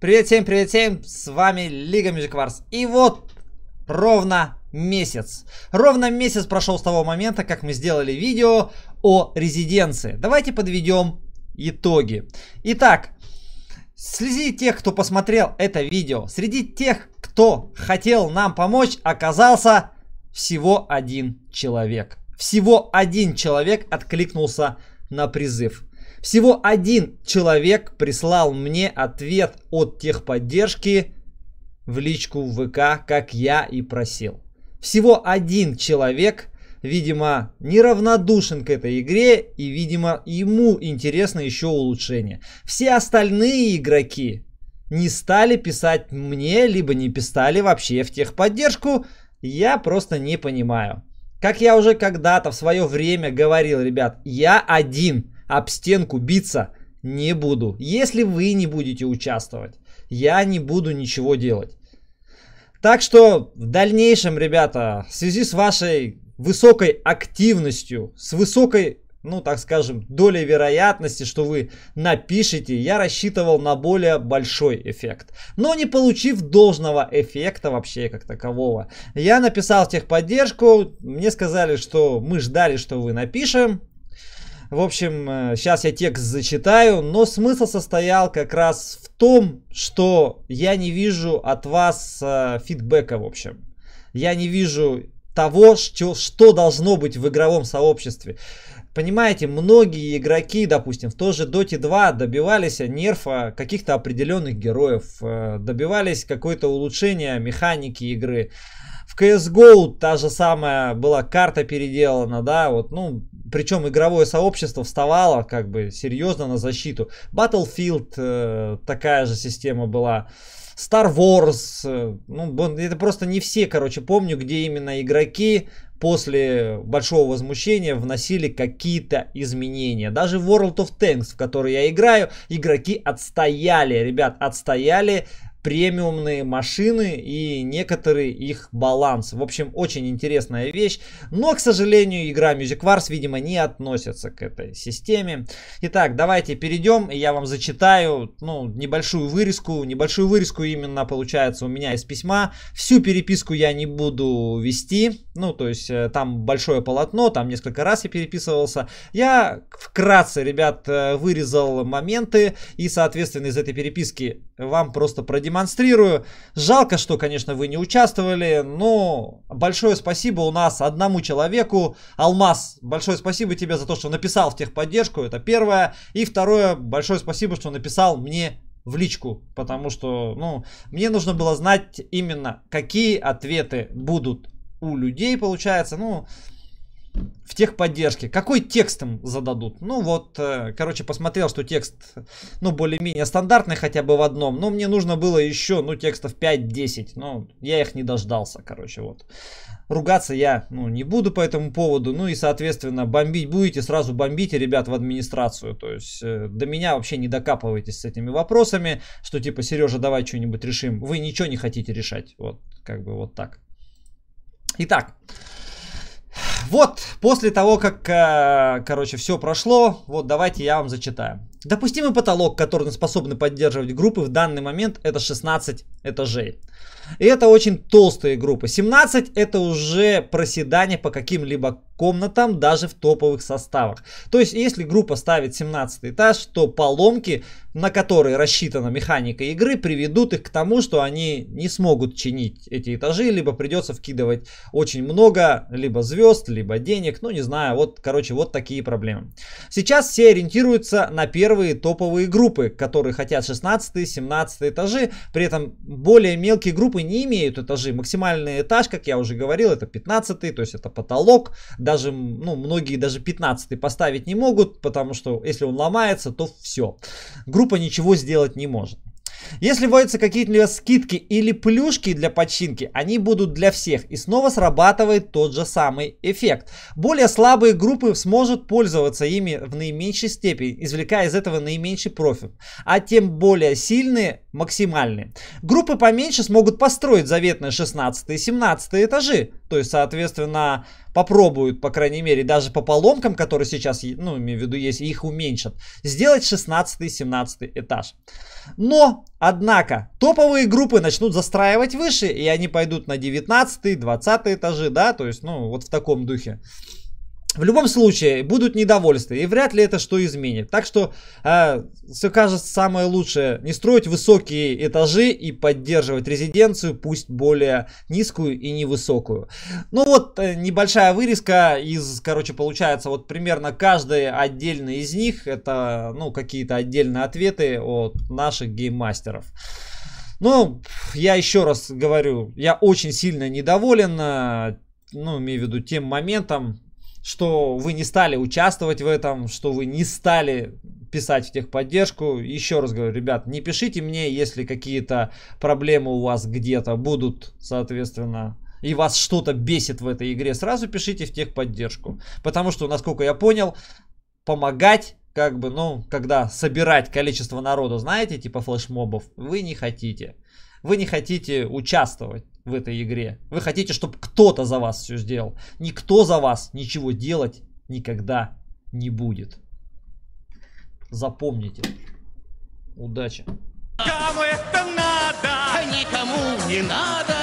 Привет всем, привет всем, с вами Лига Music Wars. И вот ровно месяц. Ровно месяц прошел с того момента, как мы сделали видео о резиденции. Давайте подведем итоги. Итак, среди тех, кто посмотрел это видео, среди тех, кто хотел нам помочь, оказался всего один человек. Всего один человек откликнулся на призыв. Всего один человек прислал мне ответ от техподдержки в личку ВК, как я и просил. Всего один человек, видимо, неравнодушен к этой игре и, видимо, ему интересно еще улучшение. Все остальные игроки не стали писать мне, либо не писали вообще в техподдержку, я просто не понимаю. Как я уже когда-то в свое время говорил, ребят, я один об стенку биться не буду. Если вы не будете участвовать, я не буду ничего делать. Так что в дальнейшем, ребята, в связи с вашей высокой активностью, с высокой, ну так скажем, долей вероятности, что вы напишете, я рассчитывал на более большой эффект. Но не получив должного эффекта вообще как такового, я написал техподдержку, мне сказали, что мы ждали, что вы напишем, в общем, сейчас э, я текст зачитаю, но смысл состоял как раз в том, что я не вижу от вас э, фидбэка, в общем. Я не вижу того, что, что должно быть в игровом сообществе. Понимаете, многие игроки, допустим, в той же Dota 2 добивались нерфа каких-то определенных героев, э, добивались какое-то улучшение механики игры. В CSGO та же самая была карта переделана, да, вот, ну, причем игровое сообщество вставало как бы серьезно на защиту. Battlefield э, такая же система была. Star Wars, э, ну, это просто не все, короче, помню, где именно игроки после большого возмущения вносили какие-то изменения. Даже в World of Tanks, в который я играю, игроки отстояли, ребят, отстояли премиумные машины и некоторые их баланс. В общем, очень интересная вещь, но, к сожалению, игра Music Wars, видимо, не относится к этой системе. Итак, давайте перейдем, и я вам зачитаю, ну, небольшую вырезку, небольшую вырезку именно получается у меня из письма. Всю переписку я не буду вести, ну, то есть э, там большое полотно, там несколько раз я переписывался. Я вкратце, ребят, э, вырезал моменты, и, соответственно, из этой переписки вам просто продемонстрирую. Жалко, что, конечно, вы не участвовали, но большое спасибо у нас одному человеку. Алмаз, большое спасибо тебе за то, что написал в техподдержку, это первое. И второе, большое спасибо, что написал мне в личку, потому что, ну, мне нужно было знать именно, какие ответы будут у людей, получается, ну, в техподдержке. Какой текст им зададут? Ну вот, э, короче, посмотрел, что текст, ну, более-менее стандартный хотя бы в одном. Но мне нужно было еще, ну, текстов 5-10. Но я их не дождался, короче, вот. Ругаться я, ну, не буду по этому поводу. Ну и, соответственно, бомбить будете, сразу бомбите, ребят, в администрацию. То есть э, до меня вообще не докапывайтесь с этими вопросами, что типа, Сережа, давай что-нибудь решим. Вы ничего не хотите решать. Вот, как бы вот так. Итак, вот, после того, как, э, короче, все прошло, вот давайте я вам зачитаю. Допустимый потолок, который способны поддерживать группы в данный момент, это 16 этажей. И это очень толстые группы. 17 это уже проседание по каким-либо комнатам, даже в топовых составах. То есть, если группа ставит 17 этаж, то поломки, на которые рассчитана механика игры, приведут их к тому, что они не смогут чинить эти этажи, либо придется вкидывать очень много, либо звезд, либо денег, ну не знаю, вот, короче, вот такие проблемы. Сейчас все ориентируются на первые топовые группы, которые хотят 16, 17 этажи, при этом более мелкие группы не имеют этажи. Максимальный этаж, как я уже говорил, это 15 то есть это потолок. Даже, ну, многие даже 15 поставить не могут, потому что если он ломается, то все. Группа ничего сделать не может. Если вводятся какие-либо скидки или плюшки для починки, они будут для всех. И снова срабатывает тот же самый эффект. Более слабые группы сможут пользоваться ими в наименьшей степени, извлекая из этого наименьший профит. А тем более сильные максимальны. Группы поменьше смогут построить заветные 16 и 17 этажи, то есть, соответственно, попробуют, по крайней мере, даже по поломкам, которые сейчас, ну, имею в виду, есть, их уменьшат, сделать 16 и 17 этаж. Но, однако, топовые группы начнут застраивать выше, и они пойдут на 19 20 этажи, да, то есть, ну, вот в таком духе. В любом случае, будут недовольства, и вряд ли это что изменит. Так что, э, все кажется самое лучшее, не строить высокие этажи и поддерживать резиденцию, пусть более низкую и невысокую. Ну вот, э, небольшая вырезка из, короче, получается, вот примерно каждый отдельный из них, это, ну, какие-то отдельные ответы от наших гейммастеров. Ну, я еще раз говорю, я очень сильно недоволен, э, ну, имею в виду тем моментом, что вы не стали участвовать в этом, что вы не стали писать в техподдержку. Еще раз говорю, ребят, не пишите мне, если какие-то проблемы у вас где-то будут, соответственно, и вас что-то бесит в этой игре, сразу пишите в техподдержку. Потому что, насколько я понял, помогать как бы, ну, когда собирать количество народу, знаете, типа флешмобов, вы не хотите. Вы не хотите участвовать в этой игре. Вы хотите, чтобы кто-то за вас все сделал. Никто за вас ничего делать никогда не будет. Запомните. Удачи. Кому это надо? Никому не надо.